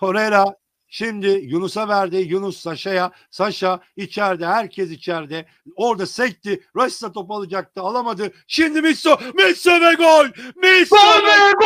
Torreira Şimdi Yunus'a verdi. Yunus Saşa'ya. Saşa içeride. Herkes içeride. Orada sekti. Rashsa top alacaktı. Alamadı. Şimdi Mitso. Mitso ve gol. Mitso ve